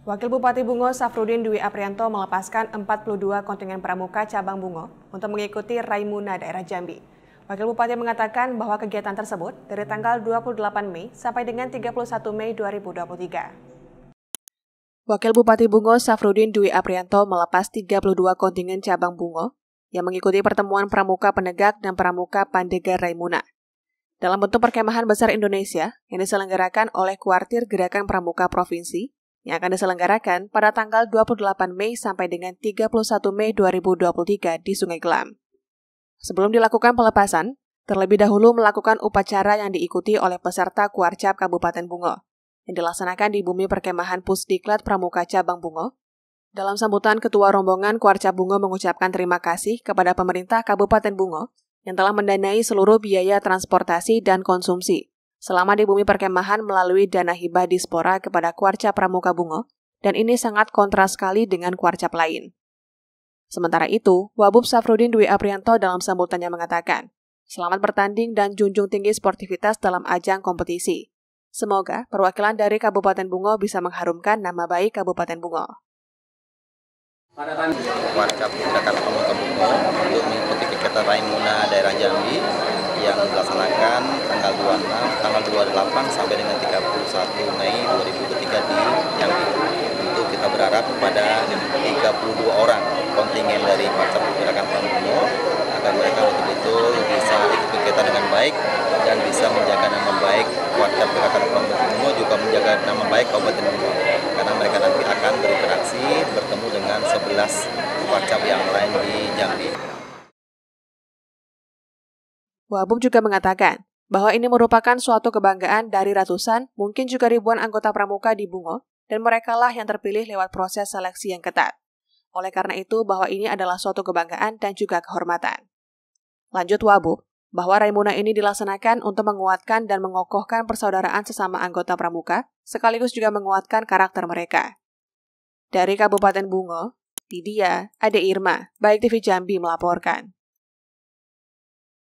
Wakil Bupati Bungo Safrudin Dwi Aprianto melepaskan 42 kontingen pramuka cabang Bungo untuk mengikuti Raimuna daerah Jambi. Wakil Bupati mengatakan bahwa kegiatan tersebut dari tanggal 28 Mei sampai dengan 31 Mei 2023. Wakil Bupati Bungo Safrudin Dwi Aprianto melepas 32 kontingen cabang Bungo yang mengikuti pertemuan pramuka penegak dan pramuka pandega Raimuna. Dalam bentuk perkemahan besar Indonesia yang diselenggarakan oleh Kuartir Gerakan Pramuka Provinsi yang akan diselenggarakan pada tanggal 28 Mei sampai dengan 31 Mei 2023 di Sungai Gelam. Sebelum dilakukan pelepasan, terlebih dahulu melakukan upacara yang diikuti oleh peserta Kuarcap Kabupaten Bungo, yang dilaksanakan di bumi perkemahan Pusdiklat Pramuka Cabang Bungo. Dalam sambutan, Ketua Rombongan Kuarcap Bungo mengucapkan terima kasih kepada pemerintah Kabupaten Bungo yang telah mendanai seluruh biaya transportasi dan konsumsi selama di bumi perkemahan melalui dana hibah dispora kepada kuarca Pramuka Bungo, dan ini sangat kontras sekali dengan kuarcap lain. Sementara itu, Wabub Safrudin Dwi Aprianto dalam sambutannya mengatakan, selamat bertanding dan junjung tinggi sportivitas dalam ajang kompetisi. Semoga perwakilan dari Kabupaten Bungo bisa mengharumkan nama baik Kabupaten Bungo. Pada warga Gerakan Kabupaten Bungo untuk mengikuti kegiatan Raimuna daerah Jambi yang dilaksanakan sampai dengan 31 Mei 2023 di Jambi. untuk kita berharap kepada 32 orang kontingen dari Masa Pergerakan Pramono agar mereka betul-betul bisa ikut kegiatan dengan baik dan bisa menjaga nama baik warga Pergerakan Pramono juga menjaga nama baik Kabupaten Pamuno karena mereka nanti akan berinteraksi bertemu dengan 11 WhatsApp yang lain di Jambi. Wabub juga mengatakan, bahwa ini merupakan suatu kebanggaan dari ratusan, mungkin juga ribuan anggota pramuka di Bungo, dan merekalah yang terpilih lewat proses seleksi yang ketat. Oleh karena itu, bahwa ini adalah suatu kebanggaan dan juga kehormatan. Lanjut Wabu, bahwa Raimuna ini dilaksanakan untuk menguatkan dan mengokohkan persaudaraan sesama anggota pramuka, sekaligus juga menguatkan karakter mereka. Dari Kabupaten Bungo, Tidia, Ade Irma, Baik TV Jambi melaporkan.